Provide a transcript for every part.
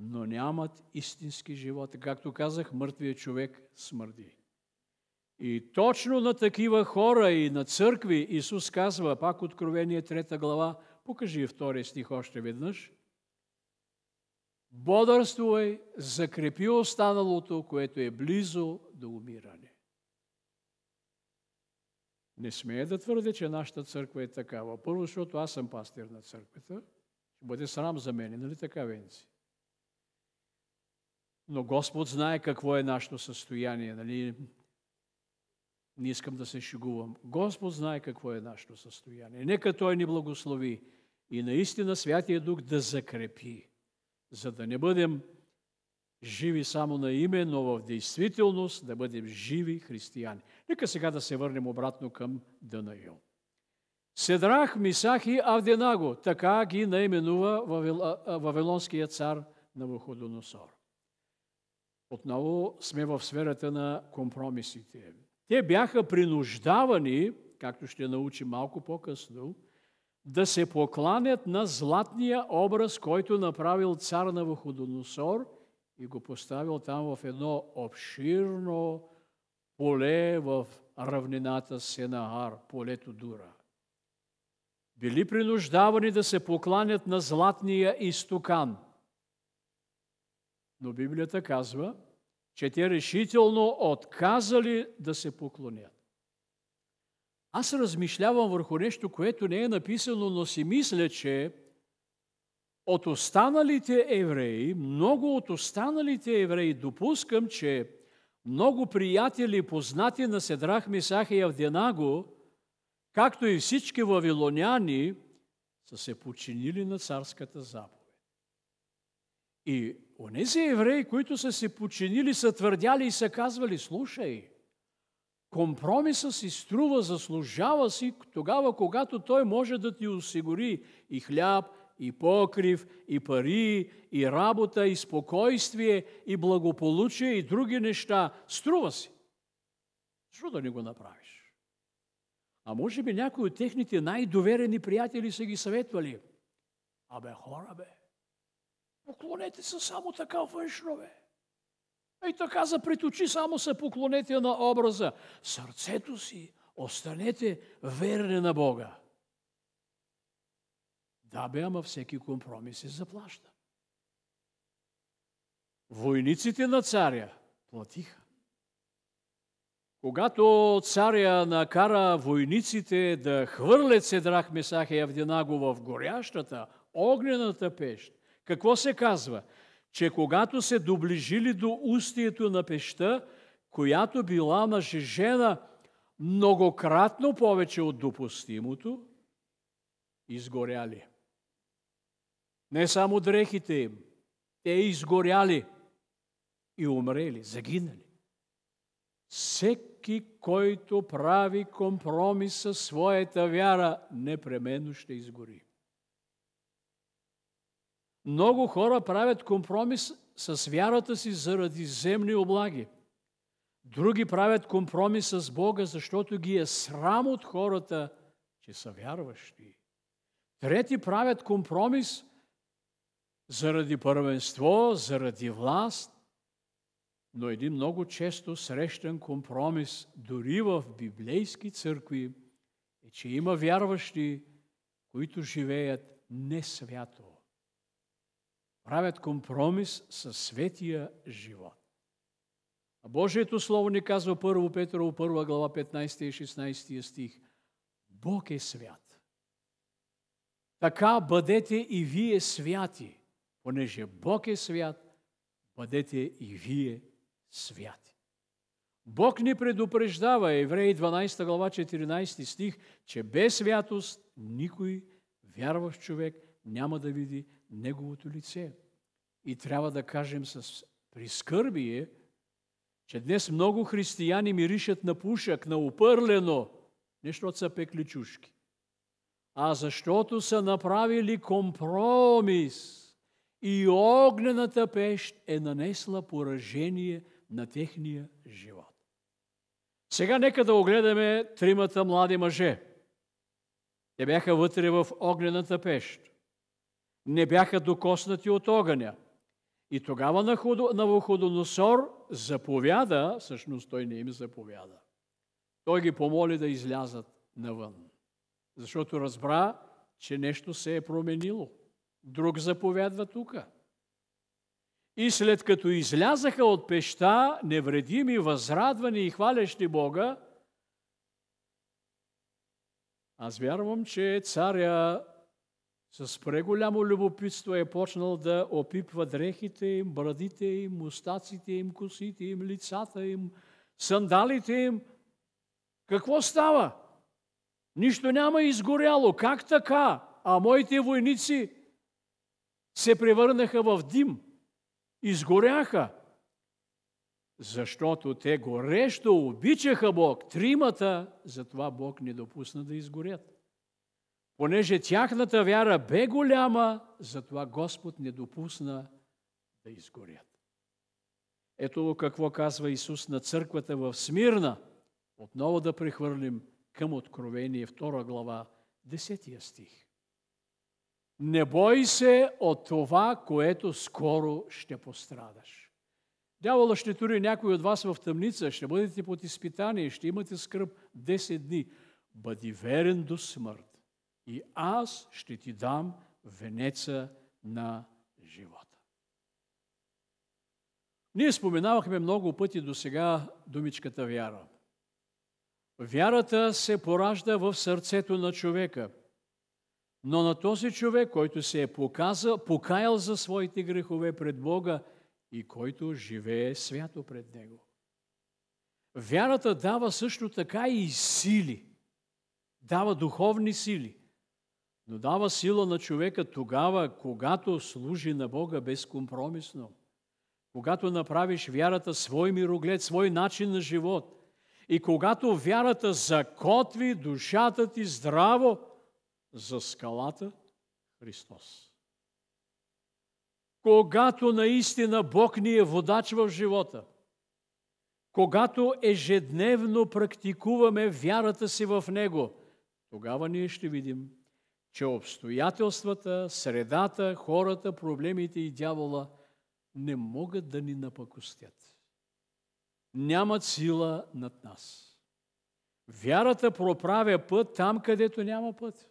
но нямат истински живот. Както казах, мъртвият човек смърди. И точно на такива хора и на църкви Исус казва, пак Откровение 3 глава, покажи втория стих още веднъж, Бодърствувай, закрепи останалото, което е близо до умиране. Не смея да твърде, че нашата църква е такава. Първо, защото аз съм пастир на църквата. Ще бъде срам за мен, нали така, Венци? Но Господ знае какво е нашето състояние. Нали? Не искам да се шегувам. Господ знае какво е нашето състояние. Нека Той ни благослови и наистина Святия Дух да закрепи, за да не бъдем живи само на име, но в действителност да бъдем живи християни. Нека сега да се върнем обратно към Данаил. Седрах, Мисах и Авденаго, така ги наименува Вавилонския цар на Вуходоносор. Отново сме в сферата на компромисите. Те бяха принуждавани, както ще научим малко по-късно, да се покланят на златния образ, който направил цар на Вуходоносор и го поставил там в едно обширно поле в равнината Сенахар, полето Дура. Били принуждавани да се покланят на златния истокан. Но Библията казва, че те решително отказали да се поклонят. Аз размишлявам върху нещо, което не е написано, но си мисля, че от останалите евреи, много от останалите евреи, допускам, че много приятели, познати на Седрах, Месах и Авденаго, както и всички вавилоняни, са се починили на царската заповед. И онези евреи, които са се починили, са твърдяли и са казвали, слушай, компромиса си струва, заслужава си тогава, когато той може да ти осигури и хляб, и покрив, и пари, и работа, и спокойствие, и благополучие, и други неща. Струва си. Защо да не го направиш? А може би някои от техните най-доверени приятели са ги съветвали. Абе, хора, бе, Поклонете се само така външно, бе. И така за пред очи само се поклонете на образа. сърцето си останете верни на Бога. Да бе, ама всеки компромис се заплаща. Войниците на царя платиха. Когато царя накара войниците да хвърлят Седрах Месаха и Авдинаго в горящата, огнената пещ, какво се казва? Че когато се доближили до устието на пеща, която била мъжежена многократно повече от допустимото, изгоряли. Не само дрехите им, те изгоряли и умрели, загинали. Всеки, който прави компромис със своята вяра, непременно ще изгори. Много хора правят компромис с вярата си заради земни облаги. Други правят компромис с Бога, защото ги е срам от хората, че са вярващи. Трети правят компромис заради първенство, заради власт, но един много често срещан компромис, дори в библейски църкви, е, че има вярващи, които живеят несвято правят компромис със светия живот. А Божието Слово ни казва 1 Петрово 1 глава 15 и 16 стих. Бог е свят. Така бъдете и вие святи, понеже Бог е свят, бъдете и вие святи. Бог ни предупреждава, Евреи 12 глава 14 стих, че без святост никой вярващ човек няма да види Неговото лице. И трябва да кажем с прискърбие, че днес много християни миришат на пушък, на опърлено, не защото са пекли чушки, а защото са направили компромис. И огнената пещ е нанесла поражение на техния живот. Сега нека да огледаме тримата млади мъже. Те бяха вътре в огнената пещ не бяха докоснати от огъня. И тогава Навуходоносор заповяда, всъщност той не им заповяда, той ги помоли да излязат навън, защото разбра, че нещо се е променило. Друг заповядва тук. И след като излязаха от пеща, невредими, възрадвани и хвалящи Бога, аз вярвам, че царя с преголямо любопитство е почнал да опипва дрехите им, брадите им, мустаците им, косите им, лицата им, сандалите им. Какво става? Нищо няма изгоряло. Как така? А моите войници се превърнаха в дим. Изгоряха. Защото те горещо обичаха Бог. Тримата, затова Бог не допусна да изгорят. Понеже тяхната вяра бе голяма, затова Господ не допусна да изгорят. Ето какво казва Исус на църквата в Смирна. Отново да прехвърлим към Откровение 2 глава, 10 стих. Не бой се от това, което скоро ще пострадаш. Дявола ще тури някой от вас в тъмница, ще бъдете под изпитание, ще имате скръп 10 дни. Бъди верен до смърт и аз ще ти дам венеца на живота. Ние споменавахме много пъти до сега думичката вяра. Вярата се поражда в сърцето на човека, но на този човек, който се е показал, покаял за своите грехове пред Бога и който живее свято пред Него. Вярата дава също така и сили, дава духовни сили но дава сила на човека тогава, когато служи на Бога безкомпромисно. Когато направиш вярата свой мироглед, свой начин на живот. И когато вярата закотви душата ти здраво за скалата Христос. Когато наистина Бог ни е водач в живота, когато ежедневно практикуваме вярата си в Него, тогава ние ще видим че обстоятелствата, средата, хората, проблемите и дявола не могат да ни напакостят. Нямат сила над нас. Вярата проправя път там, където няма път.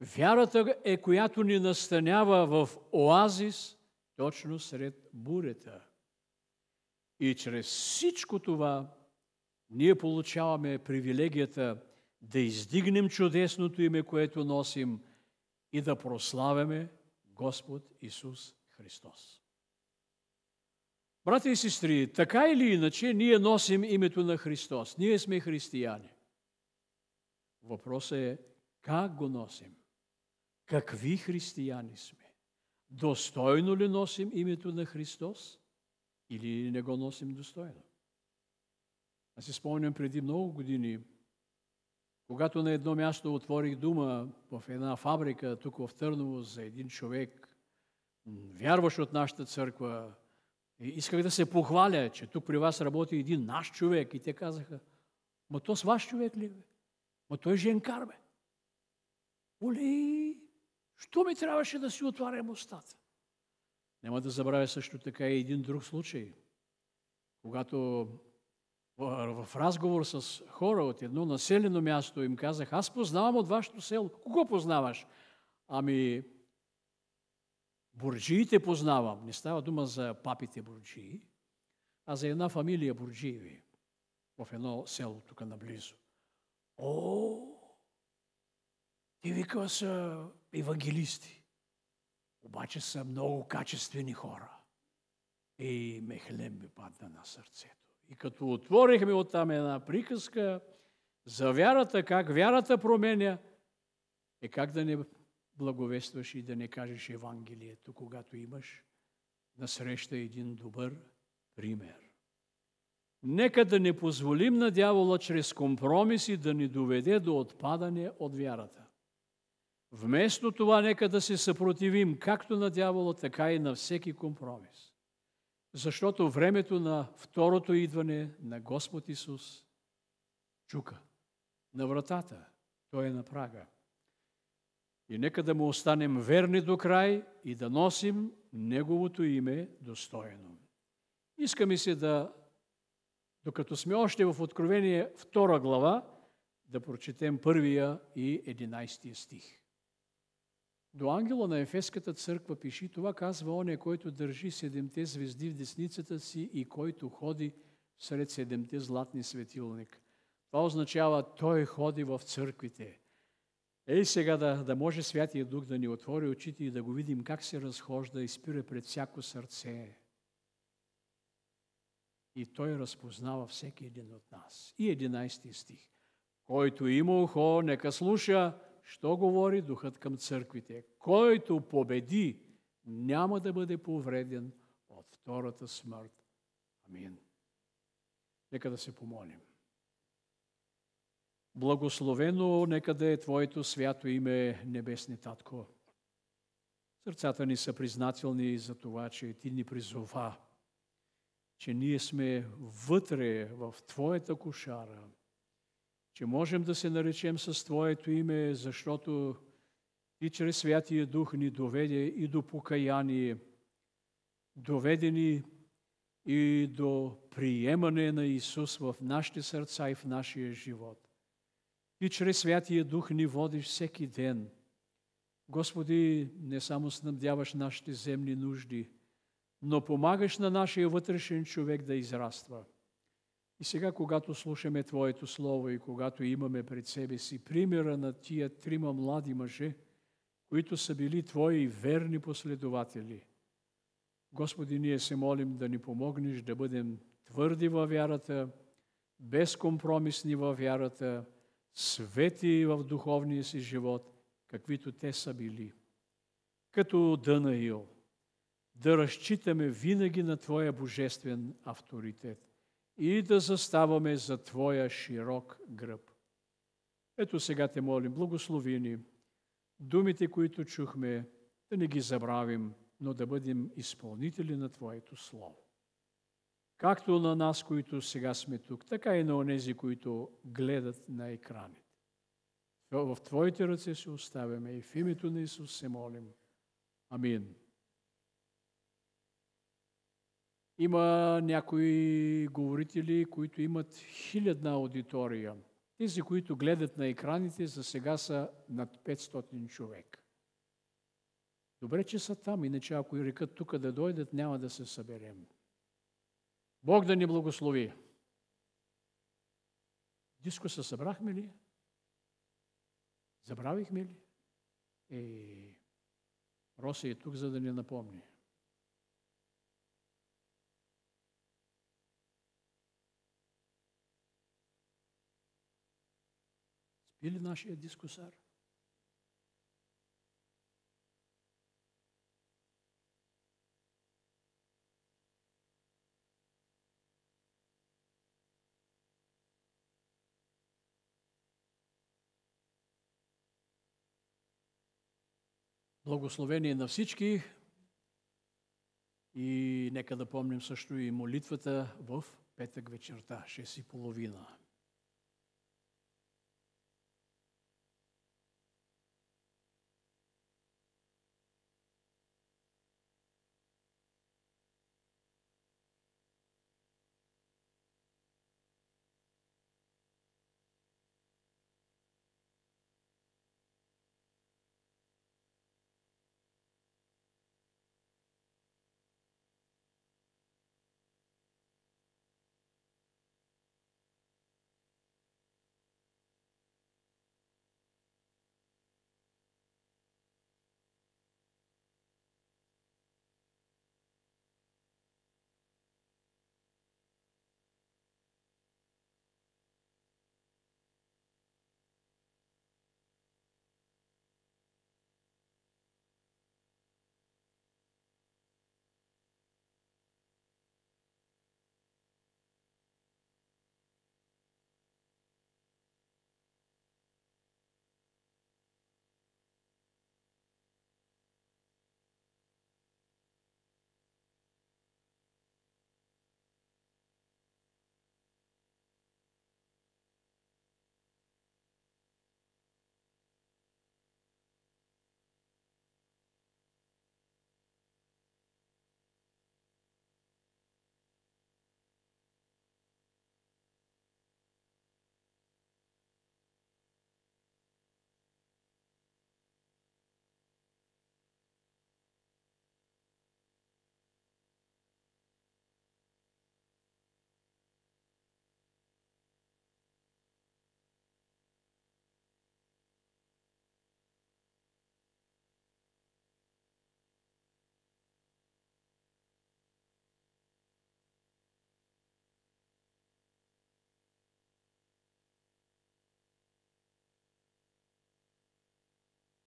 Вярата е, която ни настанява в оазис, точно сред бурята. И чрез всичко това ние получаваме привилегията – да издигнем чудесното име, което носим и да прославяме Господ Исус Христос. Брати и сестри, така или иначе, ние носим името на Христос. Ние сме християни. Въпросът е как го носим? Какви християни сме? Достойно ли носим името на Христос или не го носим достойно? Аз си спомням преди много години, когато на едно място отворих дума в една фабрика, тук в Търново, за един човек, вярваш от нашата църква, и исках да се похваля, че тук при вас работи един наш човек. И те казаха, ма то с ваш човек ли бе? Ма той е женкар бе. Оле, що ми трябваше да си отварям устата? Няма да забравя също така и един друг случай. Когато в разговор с хора от едно населено място им казах, аз познавам от вашето село. Кого познаваш? Ами, бурджиите познавам. Не става дума за папите бурджии, а за една фамилия бурджиеви в едно село тук наблизо. О, ти вика са евангелисти. Обаче са много качествени хора. И Мехлем ми падна на сърцето. И като отворихме оттам една приказка за вярата, как вярата променя, е как да не благовестваш и да не кажеш Евангелието, когато имаш насреща един добър пример. Нека да не позволим на дявола чрез компромиси да ни доведе до отпадане от вярата. Вместо това нека да се съпротивим както на дявола, така и на всеки компромис. Защото времето на второто идване на Господ Исус чука. На вратата. Той е на прага. И нека да му останем верни до край и да носим Неговото име достойно. Искаме се да, докато сме още в Откровение 2 глава, да прочетем първия и 11 стих. До ангела на Ефеската църква пиши, това казва оня, който държи седемте звезди в десницата си и който ходи сред седемте златни светилник. Това означава, той ходи в църквите. Ей сега да, да може Святия Дух да ни отвори очите и да го видим как се разхожда и спира пред всяко сърце. И той разпознава всеки един от нас. И 11 стих. Който има ухо, нека слуша Що говори Духът към църквите? Който победи, няма да бъде повреден от втората смърт. Амин. Нека да се помолим. Благословено нека да е Твоето свято име, Небесни Татко. Сърцата ни са признателни за това, че Ти ни призова, че ние сме вътре в Твоята кошара – че можем да се наречем с Твоето име, защото Ти чрез Святия Дух ни доведе и до покаяние, доведени и до приемане на Исус в нашите сърца и в нашия живот. Ти чрез Святия Дух ни водиш всеки ден. Господи, не само снабдяваш нашите земни нужди, но помагаш на нашия вътрешен човек да израства – и сега, когато слушаме Твоето Слово и когато имаме пред себе си примера на тия трима млади мъже, които са били Твои верни последователи, Господи, ние се молим да ни помогнеш да бъдем твърди във вярата, безкомпромисни във вярата, свети в духовния си живот, каквито те са били. Като Данаил, да разчитаме винаги на Твоя божествен авторитет и да заставаме за Твоя широк гръб. Ето сега те молим, благослови ни. Думите, които чухме, да не ги забравим, но да бъдем изпълнители на Твоето Слово. Както на нас, които сега сме тук, така и на онези, които гледат на екраните. В Твоите ръце се оставяме и в името на Исус се молим. Амин. Има някои говорители, които имат хилядна аудитория. Тези, които гледат на екраните, за сега са над 500 човек. Добре, че са там, иначе ако и рекат тук да дойдат, няма да се съберем. Бог да ни благослови. Диско се събрахме ли? Забравихме ли? Е, Роса е тук, за да ни напомни. или нашия дискусар. Благословение на всички и нека да помним също и молитвата в петък вечерта, 6.30. и половина.